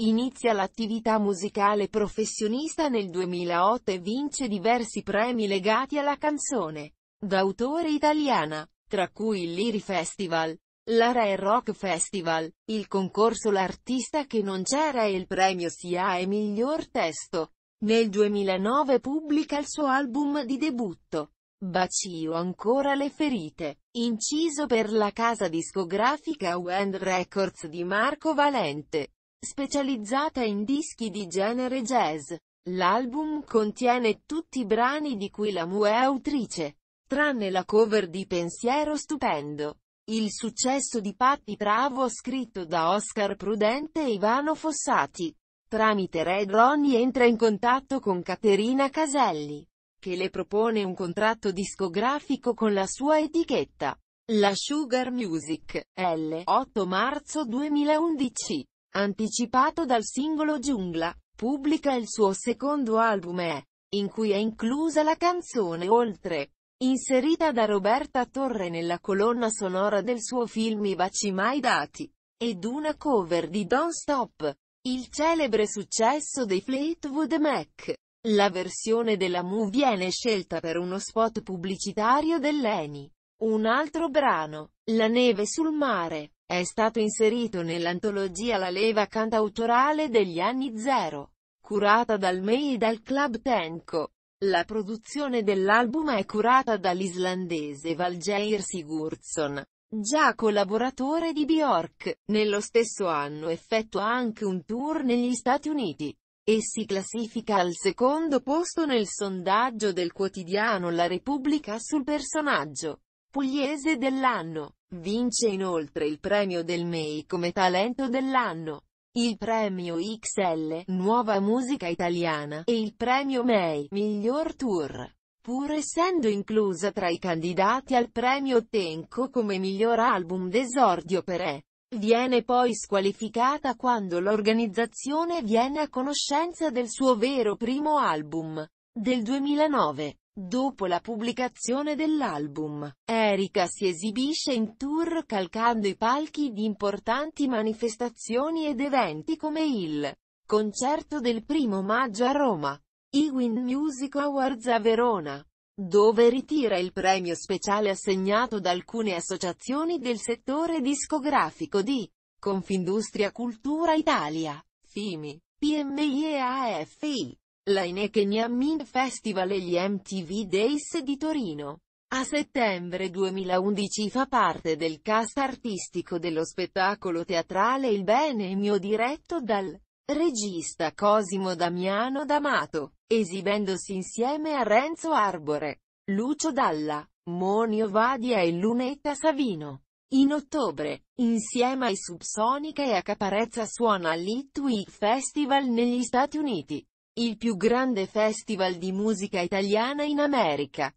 Inizia l'attività musicale professionista nel 2008 e vince diversi premi legati alla canzone d'autore italiana, tra cui il Liri Festival, l'Area Rock Festival, il concorso L'artista che non c'era e il premio sia e miglior testo. Nel 2009 pubblica il suo album di debutto, Bacio ancora le ferite, inciso per la casa discografica Wend Records di Marco Valente specializzata in dischi di genere jazz. L'album contiene tutti i brani di cui la Mu è autrice, tranne la cover di Pensiero Stupendo. Il successo di Patti Pravo scritto da Oscar Prudente e Ivano Fossati. Tramite Red Ronnie entra in contatto con Caterina Caselli, che le propone un contratto discografico con la sua etichetta. La Sugar Music, L. 8 marzo 2011 anticipato dal singolo Giungla, pubblica il suo secondo album E, in cui è inclusa la canzone Oltre, inserita da Roberta Torre nella colonna sonora del suo film I baci mai dati, ed una cover di Don't Stop, il celebre successo dei Fleetwood Mac. La versione della Mu viene scelta per uno spot pubblicitario dell'Eni. Un altro brano, La neve sul mare, è stato inserito nell'antologia La leva cantautorale degli anni zero, curata dal MEI e dal Club Tenco. La produzione dell'album è curata dall'islandese Valgeir Sigurdsson, già collaboratore di Bjork. Nello stesso anno effettua anche un tour negli Stati Uniti e si classifica al secondo posto nel sondaggio del quotidiano La Repubblica sul personaggio. Pugliese dell'anno. Vince inoltre il premio del MEI come talento dell'anno, il premio XL Nuova Musica Italiana e il premio MEI Miglior Tour. Pur essendo inclusa tra i candidati al premio Tenco come miglior album d'esordio per E. Viene poi squalificata quando l'organizzazione viene a conoscenza del suo vero primo album, del 2009. Dopo la pubblicazione dell'album, Erika si esibisce in tour calcando i palchi di importanti manifestazioni ed eventi come il concerto del primo maggio a Roma, i Wind Music Awards a Verona, dove ritira il premio speciale assegnato da alcune associazioni del settore discografico di Confindustria Cultura Italia, FIMI, PMI e AFI l'Heineken Yamin Festival e gli MTV Days di Torino. A settembre 2011 fa parte del cast artistico dello spettacolo teatrale Il Bene e mio diretto dal regista Cosimo Damiano D'Amato, esibendosi insieme a Renzo Arbore, Lucio Dalla, Monio Vadia e Lunetta Savino. In ottobre, insieme ai Subsonica e a Caparezza suona all'Itweek Festival negli Stati Uniti il più grande festival di musica italiana in America.